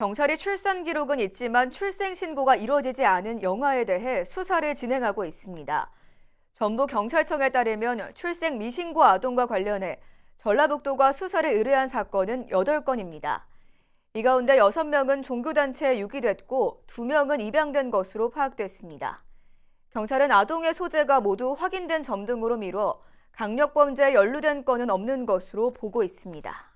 경찰이 출산 기록은 있지만 출생 신고가 이루어지지 않은 영아에 대해 수사를 진행하고 있습니다. 전북경찰청에 따르면 출생 미신고 아동과 관련해 전라북도가 수사를 의뢰한 사건은 8건입니다. 이 가운데 6명은 종교단체에 유기됐고 2명은 입양된 것으로 파악됐습니다. 경찰은 아동의 소재가 모두 확인된 점 등으로 미뤄 강력범죄에 연루된 건은 없는 것으로 보고 있습니다.